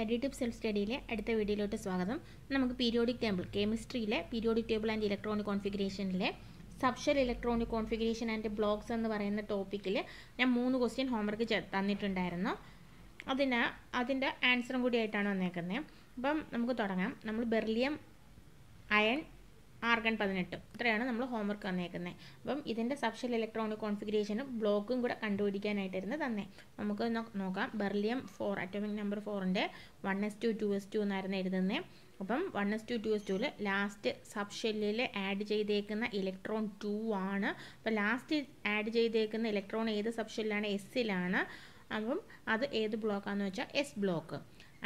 study tip self സ്റ്റഡിയിലെ അടുത്ത വീഡിയോയിലോട്ട് സ്വാഗതം നമുക്ക് പീരിയോഡിക് ടേബിൾ കെമിസ്ട്രിയിലെ പീരിയോഡിക് ടേബിൾ ആൻഡ് ഇലക്ട്രോണിക് കോൺഫിഗറേഷനിലെ subshell electronic configuration and blocks എന്ന് പറയുന്ന ടോപ്പിക്കിൽ ഞാൻ മൂന്ന് ക്വസ്റ്റ്യൻ ഹോംവർക്ക് തന്നിട്ടുണ്ടായിരുന്നു അതിന് അതിൻ്റെ ആൻസറും കൂടി ആയിട്ടാണ് വന്നേക്കുന്നത് അപ്പം നമുക്ക് തുടങ്ങാം നമ്മൾ ബെർലിയം അയൺ ആർഗൺ പതിനെട്ട് ഇത്രയാണ് നമ്മൾ ഹോംവർക്ക് തന്നേക്കുന്നത് അപ്പം ഇതിൻ്റെ സബ്ഷൽ ഇലക്ട്രോണിക് കോൺഫിഗറേഷനും ബ്ലോക്കും കൂടെ കണ്ടുപിടിക്കാനായിട്ടായിരുന്നു തന്നെ നമുക്ക് നോക്കാം ബെർലിയം ഫോർ അറ്റോമിക് നമ്പർ ഫോറിൻ്റെ one S two two S two എന്നായിരുന്നു എഴുതുന്നത് അപ്പം one S two two S ടുവിൽ ലാസ്റ്റ് സബ്ഷെല്ലിൽ ആഡ് ചെയ്തേക്കുന്ന ഇലക്ട്രോൺ ടു ആണ് അപ്പം ലാസ്റ്റ് ആഡ് ചെയ്തേക്കുന്ന ഇലക്ട്രോൺ ഏത് സബ്ഷെല്ലാണ് എസ്സിലാണ് അപ്പം അത് ഏത് ബ്ലോക്കാണെന്ന് വെച്ചാൽ എസ് ബ്ലോക്ക്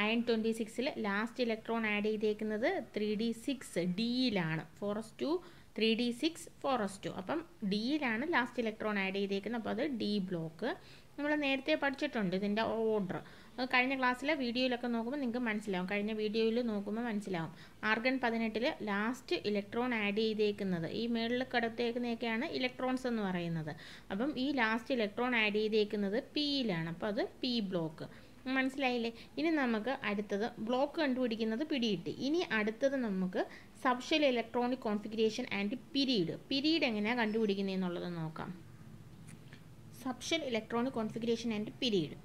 അയൺ ട്വൻറ്റി സിക്സിൽ ലാസ്റ്റ് ഇലക്ട്രോൺ ആഡ് ചെയ്തേക്കുന്നത് ത്രീ ഡി സിക്സ് ഡിയിലാണ് four S two three D six four S two അപ്പം ഡിയിലാണ് ലാസ്റ്റ് ഇലക്ട്രോൺ ആഡ് ചെയ്തേക്കുന്നത് അപ്പോൾ അത് ഡി ബ്ലോക്ക് നമ്മൾ നേരത്തെ പഠിച്ചിട്ടുണ്ട് ഇതിൻ്റെ ഓർഡർ അത് കഴിഞ്ഞ ക്ലാസ്സിലെ വീഡിയോയിലൊക്കെ നോക്കുമ്പോൾ നിങ്ങൾക്ക് മനസ്സിലാവും കഴിഞ്ഞ വീഡിയോയിൽ നോക്കുമ്പോൾ മനസ്സിലാവും ആർഗൺ പതിനെട്ടിൽ ലാസ്റ്റ് ഇലക്ട്രോൺ ആഡ് ചെയ്തേക്കുന്നത് ഈ മേളിൽ കിടത്തേക്കുന്നതൊക്കെയാണ് ഇലക്ട്രോൺസ് എന്ന് പറയുന്നത് അപ്പം ഈ ലാസ്റ്റ് ഇലക്ട്രോൺ ആഡ് ചെയ്തേക്കുന്നത് പിയിലാണ് അപ്പോൾ അത് പി ബ്ലോക്ക് മനസ്സിലായില്ലേ ഇനി നമുക്ക് അടുത്തത് ബ്ലോക്ക് കണ്ടുപിടിക്കുന്നത് പിടിയിട്ട് ഇനി അടുത്തത് നമുക്ക് subshell electronic configuration and period period എങ്ങനെയാണ് എന്നുള്ളത് നോക്കാം subshell electronic configuration and period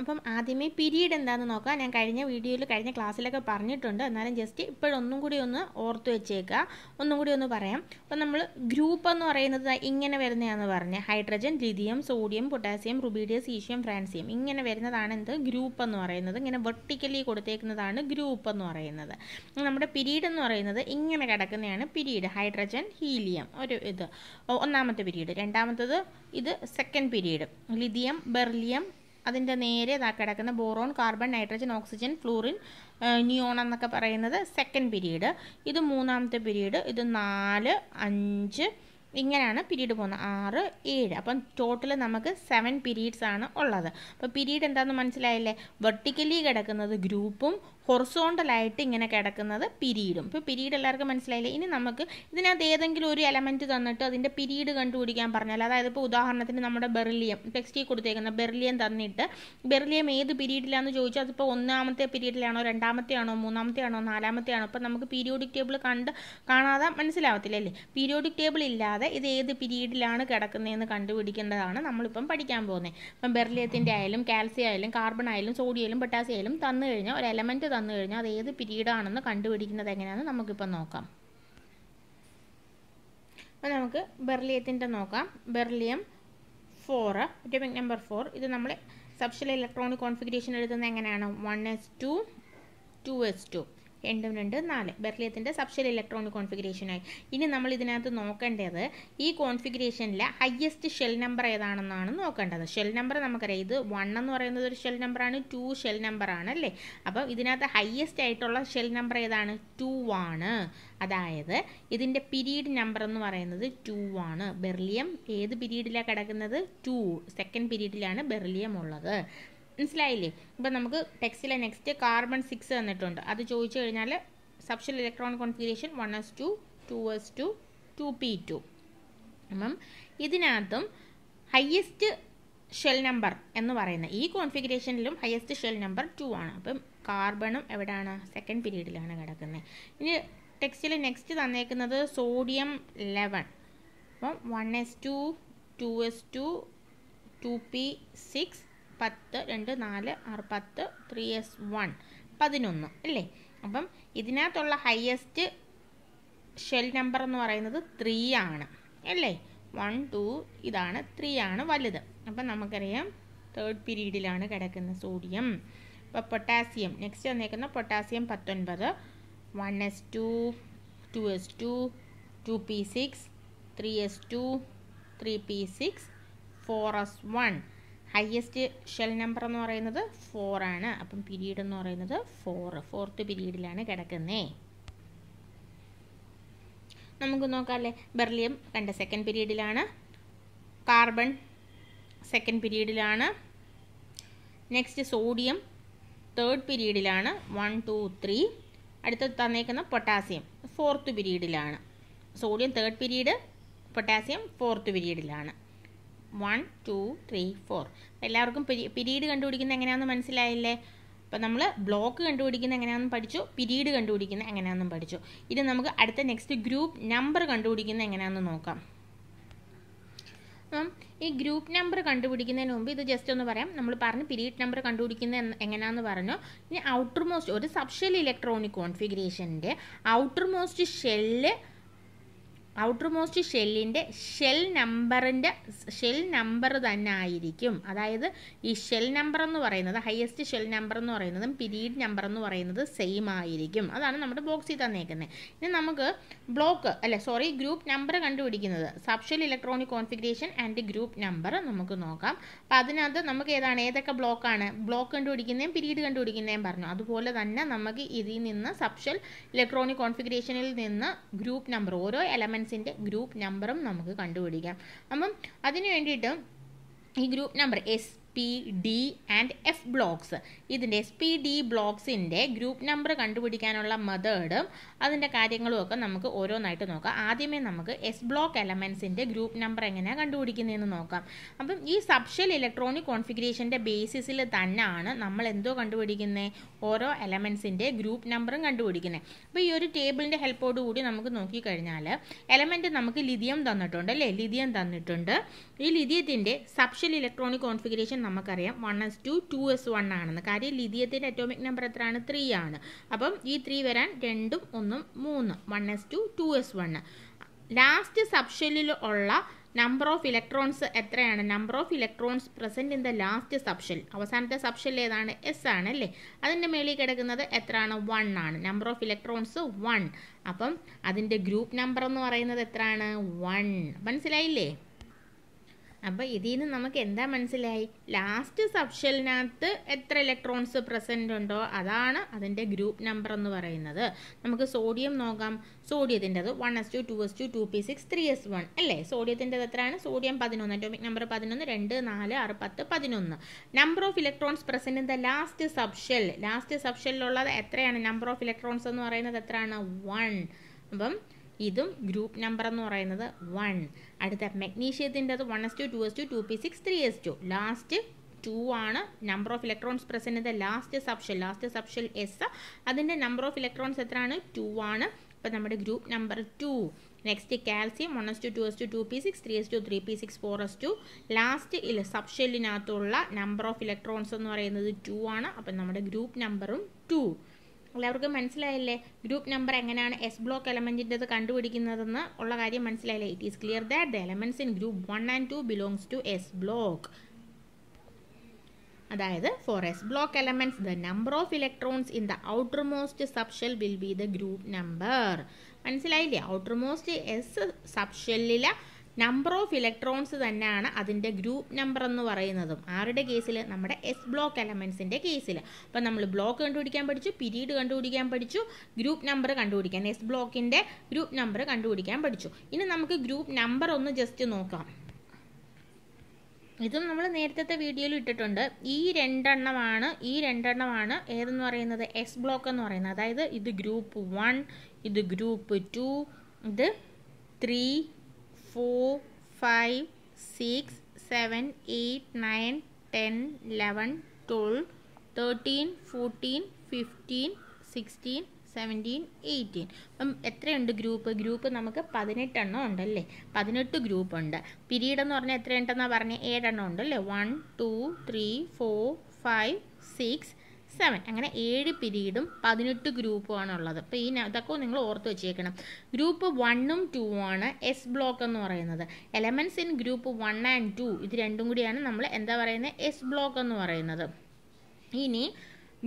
അപ്പം ആദ്യമേ പീരീഡ് എന്താണെന്ന് നോക്കാം ഞാൻ കഴിഞ്ഞ വീഡിയോയിൽ കഴിഞ്ഞ ക്ലാസ്സിലൊക്കെ പറഞ്ഞിട്ടുണ്ട് എന്നാലും ജസ്റ്റ് ഇപ്പോഴൊന്നും കൂടി ഒന്ന് ഓർത്ത് വെച്ചേക്കുക ഒന്നും കൂടി ഒന്ന് പറയാം അപ്പം നമ്മൾ ഗ്രൂപ്പ് എന്ന് പറയുന്നത് ഇങ്ങനെ വരുന്നതാണെന്ന് പറഞ്ഞ് hydrogen lithium sodium potassium rubidium caesium francium ഇങ്ങനെ വരുന്നതാണ് എന്ത് ഗ്രൂപ്പ് എന്ന് പറയുന്നത് ഇങ്ങനെ വെർട്ടിക്കലി കൊടുത്തേക്കുന്നതാണ് ഗ്രൂപ്പ് എന്ന് പറയുന്നത് നമ്മുടെ പിരീഡ് എന്ന് പറയുന്നത് ഇങ്ങനെ കിടക്കുന്നതാണ് പിരീഡ് ഹൈഡ്രജൻ ഹീലിയം ഒരു ഇത് ഒന്നാമത്തെ പിരീഡ് രണ്ടാമത്തത് ഇത് സെക്കൻഡ് പിരീഡ് ലിഥിയം ബെർലിയം അതിൻ്റെ നേരെ കിടക്കുന്ന boron carbon nitrogen oxygen fluorine neon എന്നൊക്കെ പറയുന്നത് സെക്കൻഡ് പീരീഡ് ഇത് മൂന്നാമത്തെ പീരീഡ് ഇത് നാല് അഞ്ച് ഇങ്ങനെയാണ് പീരീഡ് പോകുന്നത് ആറ് ഏഴ് അപ്പം ടോട്ടൽ നമുക്ക് സെവൻ പീരീഡ്സ് ആണ് ഉള്ളത് അപ്പോൾ പീരീഡ് എന്താണെന്ന് മനസ്സിലായില്ലേ വെർട്ടിക്കലി കിടക്കുന്നത് ഗ്രൂപ്പും ഹൊറസോണ്ടലായിട്ട് ഇങ്ങനെ കിടക്കുന്നത് പിരീഡും ഇപ്പോൾ പിരീഡ് എല്ലാവർക്കും മനസ്സിലായില്ലേ ഇനി നമുക്ക് ഇതിനകത്ത് ഏതെങ്കിലും ഒരു എലമെൻറ്റ് തന്നിട്ട് അതിൻ്റെ പിരീഡ് കണ്ടുപിടിക്കാൻ പറഞ്ഞാൽ അതായത് ഇപ്പോൾ ഉദാഹരണത്തിന് നമ്മുടെ ബെർലിയം ടെക്സ്റ്റിൽ കൊടുത്തേക്കുന്ന ബെർലിയം തന്നിട്ട് ബെർലിയം ഏത് പീരീഡിലാണെന്ന് ചോദിച്ചാൽ അതിപ്പോൾ ഒന്നാമത്തെ പീരീഡിലാണോ രണ്ടാമത്തെയാണോ മൂന്നാമത്തെയാണോ നാലാമത്തെയാണോ അപ്പോൾ നമുക്ക് പീരിയോഡിക് ടേബിൾ കണ്ട് കാണാതെ അല്ലേ പീരിയോഡിക് ടേബിൾ ഇല്ലാതെ കൂടാതെ ഇത് ഏത് പീരീഡിലാണ് കിടക്കുന്നതെന്ന് കണ്ടുപിടിക്കേണ്ടതാണ് നമ്മളിപ്പം പഠിക്കാൻ പോകുന്നത് ഇപ്പം ബെർലിയത്തിൻ്റെ ആയാലും കാൽസ്യം ആയാലും കാർബൺ ആയാലും സോഡിയം ആയാലും പൊട്ടാസ്യം ആയാലും തന്നു കഴിഞ്ഞാൽ ഒരു എലമെൻറ്റ് തന്നു കഴിഞ്ഞാൽ അത് ഏത് പിരീഡാണെന്ന് കണ്ടുപിടിക്കുന്നത് എങ്ങനെയാണെന്ന് നമുക്കിപ്പം നോക്കാം അപ്പോൾ നമുക്ക് ബെർലിയത്തിൻ്റെ നോക്കാം beryllium four atomic number four ഇത് നമ്മൾ സബ്ഷൽ ഇലക്ട്രോണിക് കോൺഫിഗറേഷൻ എഴുതുന്നത് എങ്ങനെയാണ് one S two two S two രണ്ടും രണ്ട് നാല് ബെർലിയത്തിൻ്റെ സബ്ഷൽ ഇലക്ട്രോണിക് കോൺഫിഗറേഷനായി ഇനി നമ്മൾ ഇതിനകത്ത് നോക്കേണ്ടത് ഈ കോൺഫിഗറേഷനിലെ ഹയ്യസ്റ്റ് ഷെൽ നമ്പർ ഏതാണെന്നാണ് നോക്കേണ്ടത് ഷെൽ നമ്പർ നമുക്കറിയാം ഇത് വൺ എന്ന് പറയുന്നത് ഒരു ഷെൽ നമ്പറാണ് ടു ഷെൽ നമ്പറാണ് അല്ലേ അപ്പം ഇതിനകത്ത് ഹയ്യസ്റ്റ് ആയിട്ടുള്ള ഷെൽ നമ്പർ ഏതാണ് ടു ആണ് അതായത് ഇതിൻ്റെ പിരീഡ് നമ്പർ എന്ന് പറയുന്നത് ടു ആണ് ബെർലിയം ഏത് പിരീഡിലാണ് കിടക്കുന്നത് ടു സെക്കൻഡ് പീരീഡിലാണ് ബെർലിയം ഉള്ളത് മനസ്സിലായില്ലേ ഇപ്പം നമുക്ക് ടെക്സ്റ്റിലെ നെക്സ്റ്റ് കാർബൺ സിക്സ് തന്നിട്ടുണ്ട് അത് ചോദിച്ചു കഴിഞ്ഞാൽ subshell electron configuration one S two two S two two P two അപ്പം ഇതിനകത്തും ഹയ്യസ്റ്റ് ഷെൽ നമ്പർ എന്ന് പറയുന്ന ഈ കോൺഫിഗറേഷനിലും ഹയസ്റ്റ് ഷെൽ നമ്പർ ടു ആണ് അപ്പം കാർബണും എവിടെയാണ് സെക്കൻഡ് പീരീഡിലാണ് കിടക്കുന്നത് ഇനി ടെക്സ്റ്റിൽ നെക്സ്റ്റ് തന്നേക്കുന്നത് സോഡിയം ലെവൻ അപ്പം one S two two S two two P six പത്ത് രണ്ട് നാല് ആറ് പത്ത് ത്രീ എസ് വൺ പതിനൊന്ന് അല്ലേ അപ്പം ഇതിനകത്തുള്ള ഹയസ്റ്റ് ഷെൽ നമ്പർ എന്ന് പറയുന്നത് ത്രീ ആണ് അല്ലേ വൺ ടു ഇതാണ് ത്രീ ആണ് വലുത് അപ്പം നമുക്കറിയാം തേർഡ് പീരീഡിലാണ് കിടക്കുന്ന സോഡിയം അപ്പോൾ പൊട്ടാസ്യം നെക്സ്റ്റ് വന്നേക്കുന്ന പൊട്ടാസ്യം പത്തൊൻപത് one S two two S two two P six three S two three P six four S one highest shell number എന്ന് പറയുന്നത് ഫോർ ആണ് അപ്പം പിരീഡ് എന്ന് പറയുന്നത് ഫോർ ഫോർത്ത് പിരീഡിലാണ് കിടക്കുന്നത് നമുക്ക് നോക്കാം അല്ലേ ബെർലിയം കണ്ട സെക്കൻഡ് പിരീഡിലാണ് കാർബൺ സെക്കൻഡ് പിരീഡിലാണ് നെക്സ്റ്റ് സോഡിയം തേർഡ് പിരീഡിലാണ് വൺ ടു ത്രീ അടുത്ത് തന്നേക്കുന്ന പൊട്ടാസ്യം ഫോർത്ത് പിരീഡിലാണ് sodium third period potassium fourth പിരീഡിലാണ് വൺ ടു ത്രീ ഫോർ എല്ലാവർക്കും പിരീഡ് കണ്ടുപിടിക്കുന്നത് എങ്ങനെയാണെന്ന് മനസ്സിലായില്ലേ അപ്പോൾ നമ്മൾ ബ്ലോക്ക് കണ്ടുപിടിക്കുന്നത് എങ്ങനെയാണെന്നും പഠിച്ചു പിരീഡ് കണ്ടുപിടിക്കുന്നത് എങ്ങനെയാണെന്നും പഠിച്ചു ഇനി നമുക്ക് അടുത്ത നെക്സ്റ്റ് ഗ്രൂപ്പ് നമ്പർ കണ്ടുപിടിക്കുന്നത് എങ്ങനെയാണെന്ന് നോക്കാം അപ്പം ഈ ഗ്രൂപ്പ് നമ്പർ കണ്ടുപിടിക്കുന്നതിന് മുമ്പ് ഇത് ജസ്റ്റ് ഒന്ന് പറയാം നമ്മൾ പറഞ്ഞു പിരീഡ് നമ്പർ കണ്ടുപിടിക്കുന്നത് എങ്ങനെയാണെന്ന് പറഞ്ഞു ഇനി ഔട്ടർ മോസ്റ്റ് ഒരു സബ്ഷെൽ ഇലക്ട്രോണിക് കോൺഫിഗറേഷൻ്റെ outermost shell outermost ഷെല്ലിൻ്റെ ഷെൽ നമ്പറിൻ്റെ ഷെൽ നമ്പർ തന്നെ ആയിരിക്കും അതായത് ഈ ഷെൽ നമ്പർ എന്ന് പറയുന്നത് ഹയസ്റ്റ് ഷെൽ നമ്പർ എന്ന് പറയുന്നതും പിരീഡ് നമ്പർ എന്ന് പറയുന്നത് സെയിം ആയിരിക്കും അതാണ് നമ്മുടെ ബോക്സിൽ തന്നേക്കുന്നത് ഇനി നമുക്ക് ബ്ലോക്ക് അല്ല സോറി ഗ്രൂപ്പ് നമ്പർ കണ്ടുപിടിക്കുന്നത് subshell electronic configuration and group number നമുക്ക് നോക്കാം അപ്പം അതിനകത്ത് നമുക്ക് ഏതാണ് ഏതൊക്കെ ബ്ലോക്കാണ് ബ്ലോക്ക് കണ്ടുപിടിക്കുന്നതും പിരീഡ് കണ്ടുപിടിക്കുന്നതും പറഞ്ഞു അതുപോലെ തന്നെ നമുക്ക് ഇതിൽ നിന്ന് സബ്ഷെൽ ഇലക്ട്രോണിക് കോൺഫിഗറേഷനിൽ നിന്ന് ഗ്രൂപ്പ് നമ്പർ ഓരോ എലമെൻറ്റ് കാർബൺസിൻ്റെ ഗ്രൂപ്പ് നമ്പറും നമുക്ക് കണ്ടുപിടിക്കാം അപ്പം അതിന് വേണ്ടിയിട്ട് ഈ group number S P D and F blocks ഇതിൻ്റെ എസ് പി ഡി ബ്ലോക്സിൻ്റെ ഗ്രൂപ്പ് നമ്പർ കണ്ടുപിടിക്കാനുള്ള മെതേഡും അതിൻ്റെ കാര്യങ്ങളും ഒക്കെ നമുക്ക് ഓരോന്നായിട്ട് നോക്കാം ആദ്യമേ നമുക്ക് എസ് ബ്ലോക്ക് എലമെൻസിൻ്റെ ഗ്രൂപ്പ് നമ്പർ എങ്ങനെയാണ് കണ്ടുപിടിക്കുന്നതെന്ന് നോക്കാം അപ്പം ഈ സബ്ഷൽ ഇലക്ട്രോണിക് കോൺഫിഗറേഷൻ്റെ ബേസിസിൽ തന്നെയാണ് നമ്മൾ എന്തോ കണ്ടുപിടിക്കുന്നത് ഓരോ എലമെൻസിൻ്റെ ഗ്രൂപ്പ് നമ്പറും കണ്ടുപിടിക്കുന്നത് അപ്പോൾ ഈ ഒരു ടേബിളിൻ്റെ ഹെൽപ്പോട് കൂടി നമുക്ക് നോക്കിക്കഴിഞ്ഞാൽ എലമെൻറ്റ് നമുക്ക് ലിഥിയം തന്നിട്ടുണ്ട് അല്ലേ ലിഥിയം തന്നിട്ടുണ്ട് ഈ ലിതിയത്തിൻ്റെ സബ്ഷൽ ഇലക്ട്രോണിക് കോൺഫിഗറേഷൻ റേഷ്യം നമുക്കറിയാം one S two two S one ആണെന്ന് കാര്യം ലിഥിയത്തിൻ്റെ അറ്റോമിക് നമ്പർ എത്രയാണ് ത്രീ ആണ് അപ്പം ഈ ത്രീ വരാൻ രണ്ടും ഒന്നും മൂന്ന് one S two two S one last സബ്ഷെല്ലിൽ ഉള്ള നമ്പർ ഓഫ് ഇലക്ട്രോൺസ് എത്രയാണ് number of electrons present in the last subshell അവസാനത്തെ സബ്ഷെൽ ഏതാണ് എസ് ആണ് അല്ലേ അതിൻ്റെ മേളിൽ കിടക്കുന്നത് എത്രയാണ് വൺ ആണ് നമ്പർ ഓഫ് ഇലക്ട്രോൺസ് വൺ അപ്പം അതിൻ്റെ ഗ്രൂപ്പ് നമ്പർ എന്ന് പറയുന്നത് എത്രയാണ് വൺ മനസ്സിലായില്ലേ അപ്പോൾ ഇതിൽ നിന്ന് നമുക്ക് എന്താ മനസ്സിലായി ലാസ്റ്റ് സബ്ഷെല്ലിനകത്ത് എത്ര ഇലക്ട്രോൺസ് പ്രസൻ്റ് ഉണ്ടോ അതാണ് അതിൻ്റെ ഗ്രൂപ്പ് നമ്പർ എന്ന് പറയുന്നത് നമുക്ക് സോഡിയം നോക്കാം അത് one S two two S two two P six three S one അല്ലേ സോഡിയത്തിൻ്റെത് എത്രയാണ് സോഡിയം പതിനൊന്ന് അറ്റോമിക് നമ്പർ പതിനൊന്ന് രണ്ട് നാല് ആറ് പത്ത് പതിനൊന്ന് number of electrons present in the last subshell last സബ്ഷെല്ലിലുള്ളത് എത്രയാണ് നമ്പർ ഓഫ് ഇലക്ട്രോൺസ് എന്ന് പറയുന്നത് എത്രയാണ് വൺ അപ്പം ഇതും ഗ്രൂപ്പ് നമ്പർ എന്ന് പറയുന്നത് വൺ അടുത്ത മെഗ്നീഷ്യത്തിൻ്റെ അത് one S two two S two two P six three S two last two ആണ് number of electrons present the last subshell last subshell S അതിൻ്റെ നമ്പർ ഓഫ് ഇലക്ട്രോൺസ് എത്രയാണ് ടു ആണ് അപ്പോൾ നമ്മുടെ group number two next calcium one S two two S two two P six three S two three P six four S two last സബ്ഷെല്ലിനകത്തുള്ള number of electrons എന്ന് പറയുന്നത് to ആണ് അപ്പം നമ്മുടെ ഗ്രൂപ്പ് നമ്പറും ടു എല്ലാവർക്കും മനസ്സിലായില്ലേ ഗ്രൂപ്പ് നമ്പർ എങ്ങനെയാണ് എസ് ബ്ലോക്ക് എലമെൻറ്റിൻ്റെത് കണ്ടുപിടിക്കുന്നതെന്ന് ഉള്ള കാര്യം മനസ്സിലായില്ലേ it is clear that the elements in group one and two belongs to S block അതായത് four S block elements the number of electrons in the outermost subshell will be the group number മനസ്സിലായില്ലേ outermost S സബ്ഷെല്ലിലെ number of electrons തന്നെയാണ് അതിൻ്റെ group number എന്ന് പറയുന്നതും ആരുടെ കേസിൽ നമ്മുടെ എസ് ബ്ലോക്ക് എലമെൻസിൻ്റെ കേസിൽ അപ്പം നമ്മൾ ബ്ലോക്ക് കണ്ടുപിടിക്കാൻ പഠിച്ചു പിരീഡ് കണ്ടുപിടിക്കാൻ പഠിച്ചു ഗ്രൂപ്പ് നമ്പർ കണ്ടുപിടിക്കാൻ എസ് ബ്ലോക്കിൻ്റെ ഗ്രൂപ്പ് നമ്പർ കണ്ടുപിടിക്കാൻ പഠിച്ചു ഇനി നമുക്ക് ഗ്രൂപ്പ് നമ്പർ ഒന്ന് ജസ്റ്റ് നോക്കാം ഇതും നമ്മൾ നേരത്തെ വീഡിയോയിൽ ഇട്ടിട്ടുണ്ട് ഈ രണ്ടെണ്ണമാണ് ഈ രണ്ടെണ്ണമാണ് ഏതെന്ന് പറയുന്നത് എസ് ബ്ലോക്ക് എന്ന് പറയുന്നത് അതായത് ഇത് ഗ്രൂപ്പ് വൺ ഇത് ഗ്രൂപ്പ് ടു ഇത് three four five six seven eight nine ten eleven twelve thirteen fourteen fifteen sixteen seventeen eighteen അപ്പം എത്രയുണ്ട് ഗ്രൂപ്പ് ഗ്രൂപ്പ് നമുക്ക് പതിനെട്ടെണ്ണം ഉണ്ടല്ലേ പതിനെട്ട് ഗ്രൂപ്പ് ഉണ്ട് പിരീഡ് എന്ന് പറഞ്ഞാൽ എത്രയുണ്ടെന്നാണ് പറഞ്ഞത് ഏഴെണ്ണം ഉണ്ടല്ലേ one two three four five six seven അങ്ങനെ ഏഴ് പിരീഡും പതിനെട്ട് ഉള്ളത് അപ്പോൾ ഈ ഇതൊക്കെ നിങ്ങൾ ഓർത്ത് വെച്ചേക്കണം ഗ്രൂപ്പ് വണ്ണും ടൂവും ആണ് എസ് ബ്ലോക്ക് എന്ന് പറയുന്നത് elements in group one and two ഇത് രണ്ടും കൂടിയാണ് നമ്മൾ എന്താ പറയുന്നത് എസ് ബ്ലോക്ക് എന്ന് പറയുന്നത് ഇനി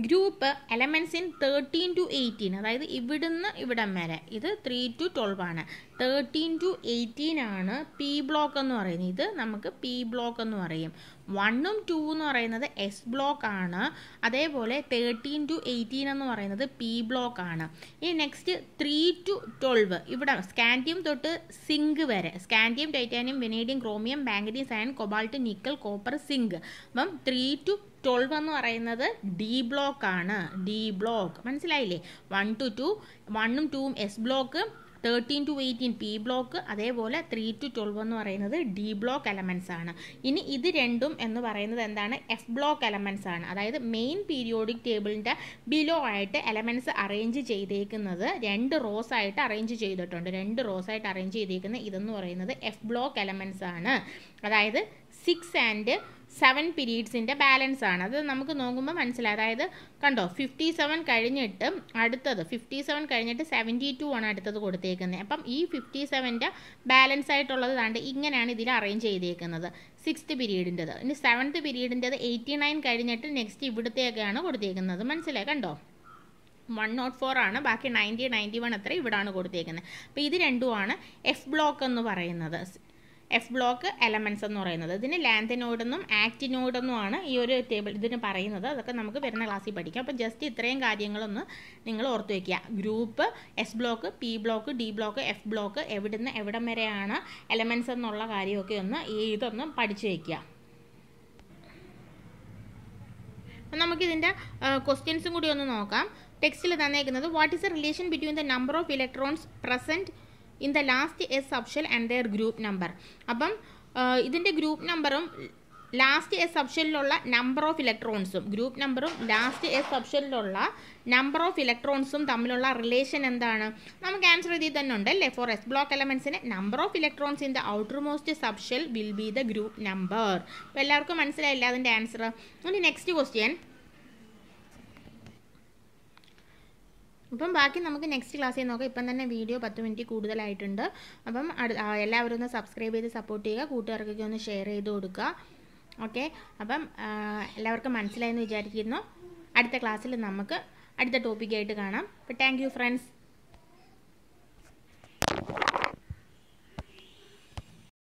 group elements in thirteen to eighteen അതായത് ഇവിടുന്ന് ഇവിടം വരെ ഇത് ത്രീ ടു ട്വൽവ് ആണ് തേർട്ടീൻ ടു എയ്റ്റീൻ ആണ് പി ബ്ലോക്ക് എന്ന് പറയുന്നത് ഇത് നമുക്ക് പി ബ്ലോക്ക് എന്ന് പറയും വണ്ണും ടു എന്ന് പറയുന്നത് എസ് ബ്ലോക്ക് ആണ് അതേപോലെ തേർട്ടീൻ ടു എയ്റ്റീൻ എന്ന് പറയുന്നത് പി ബ്ലോക്ക് ആണ് ഇനി നെക്സ്റ്റ് ത്രീ ടു ട്വൽവ് ഇവിടെ സ്കാൻഡിയം തൊട്ട് സിങ്ക് വരെ സ്കാൻഡിയം ടൈറ്റാനിയം വെനേഡിയം ക്രോമിയം ബാങ്കഡിയം സയൻ കൊബാൾട്ട് നിക്കൽ കോപ്പർ സിങ്ക് അപ്പം ത്രീ ടു ട്വൽവ് എന്ന് പറയുന്നത് ഡി ബ്ലോക്ക് ആണ് ഡി ബ്ലോക്ക് മനസ്സിലായില്ലേ വൺ ടു ടു വണ്ണും ടുവും S block thirteen to eighteen P block അതേപോലെ ത്രീ ടു ട്വൽവ് എന്ന് പറയുന്നത് ഡി ബ്ലോക്ക് എലമെൻസ് ആണ് ഇനി ഇത് രണ്ടും എന്ന് പറയുന്നത് എന്താണ് എഫ് ബ്ലോക്ക് എലമെൻസ് ആണ് അതായത് മെയിൻ പീരിയോഡിക് ടേബിളിൻ്റെ ബിലോ ആയിട്ട് എലമെൻസ് അറേഞ്ച് ചെയ്തേക്കുന്നത് രണ്ട് റോസ് ആയിട്ട് അറേഞ്ച് ചെയ്തിട്ടുണ്ട് രണ്ട് റോസ് ആയിട്ട് അറേഞ്ച് ചെയ്തേക്കുന്ന ഇതെന്ന് പറയുന്നത് എഫ് ബ്ലോക്ക് എലമെൻസ് ആണ് അതായത് സിക്സ് ആൻഡ് സെവൻ പീരീഡ്സിൻ്റെ ബാലൻസ് ആണ് അത് നമുക്ക് നോക്കുമ്പോൾ മനസ്സിലായി അതായത് കണ്ടോ ഫിഫ്റ്റി സെവൻ കഴിഞ്ഞിട്ട് അടുത്തത് ഫിഫ്റ്റി സെവൻ കഴിഞ്ഞിട്ട് സെവൻറ്റി ടു ആണ് അടുത്തത് കൊടുത്തേക്കുന്നത് അപ്പം ഈ ഫിഫ്റ്റി സെവൻ്റെ ബാലൻസ് ആയിട്ടുള്ളത് കണ്ട് ഇങ്ങനെയാണ് ഇതിൽ അറേഞ്ച് ചെയ്തേക്കുന്നത് സിക്സ്ത് പീരീഡിൻ്റെത് ഇനി സെവൻത്ത് പീരീഡിൻ്റെത് എയ്റ്റി നയൻ കഴിഞ്ഞിട്ട് നെക്സ്റ്റ് ഇവിടുത്തേക്കാണ് കൊടുത്തേക്കുന്നത് മനസ്സിലായി കണ്ടോ വൺ നോട്ട് ഫോർ ആണ് ബാക്കി നയൻറ്റി നയൻറ്റി വൺ അത്ര ഇവിടാണ് കൊടുത്തേക്കുന്നത് അപ്പോൾ ഇത് രണ്ടുമാണ് എഫ് ബ്ലോക്ക് എന്ന് പറയുന്നത് എഫ് ബ്ലോക്ക് എലമെൻസ് എന്ന് പറയുന്നത് ഇതിന് ലാൻത്തിനോടെന്നും ആണ് ഈ ഒരു ടേബിൾ ഇതിന് പറയുന്നത് അതൊക്കെ നമുക്ക് വരുന്ന ക്ലാസ്സിൽ പഠിക്കാം അപ്പോൾ ജസ്റ്റ് ഇത്രയും കാര്യങ്ങളൊന്ന് നിങ്ങൾ ഓർത്ത് വയ്ക്കുക group S block P block D block F block എവിടുന്ന് എവിടം വരെയാണ് എലമെൻസ് എന്നുള്ള കാര്യമൊക്കെ ഒന്ന് ഈ ഇതൊന്ന് പഠിച്ചു വയ്ക്കുക അപ്പം നമുക്കിതിൻ്റെ ക്വസ്റ്റ്യൻസും കൂടി ഒന്ന് നോക്കാം ടെക്സ്റ്റിൽ തന്നേക്കുന്നത് what is a relation between the number of electrons present in the last S subshell and their group number അപ്പം ഇതിൻ്റെ ഗ്രൂപ്പ് നമ്പറും ലാസ്റ്റ് എസ് സബ്ഷനിലുള്ള നമ്പർ ഓഫ് ഇലക്ട്രോൺസും ഗ്രൂപ്പ് നമ്പറും ലാസ്റ്റ് എസ് സബ്ഷനിലുള്ള നമ്പർ ഓഫ് ഇലക്ട്രോൺസും തമ്മിലുള്ള റിലേഷൻ എന്താണ് നമുക്ക് ആൻസർ ഇതിൽ തന്നെ ഉണ്ട് അല്ലേ ഫോർ എസ് ബ്ലോക്ക് എലമെൻസിന് number of electrons in the outermost subshell will be the group number അപ്പോൾ എല്ലാവർക്കും മനസ്സിലായില്ല അതിൻ്റെ ആൻസർ ഇനി നെക്സ്റ്റ് ക്വസ്റ്റ്യൻ അപ്പം ബാക്കി നമുക്ക് നെക്സ്റ്റ് ക്ലാസ്സിൽ നോക്കാം ഇപ്പം തന്നെ വീഡിയോ പത്ത് മിനിറ്റ് കൂടുതലായിട്ടുണ്ട് അപ്പം എല്ലാവരും ഒന്ന് സബ്സ്ക്രൈബ് ചെയ്ത് സപ്പോർട്ട് ചെയ്യുക കൂട്ടുകാർക്കൊക്കെ ഒന്ന് ഷെയർ ചെയ്ത് കൊടുക്കുക ഓക്കെ അപ്പം എല്ലാവർക്കും മനസ്സിലായെന്ന് വിചാരിക്കുന്നു അടുത്ത ക്ലാസ്സിൽ നമുക്ക് അടുത്ത ടോപ്പിക്കായിട്ട് കാണാം അപ്പം താങ്ക് യു ഫ്രണ്ട്സ്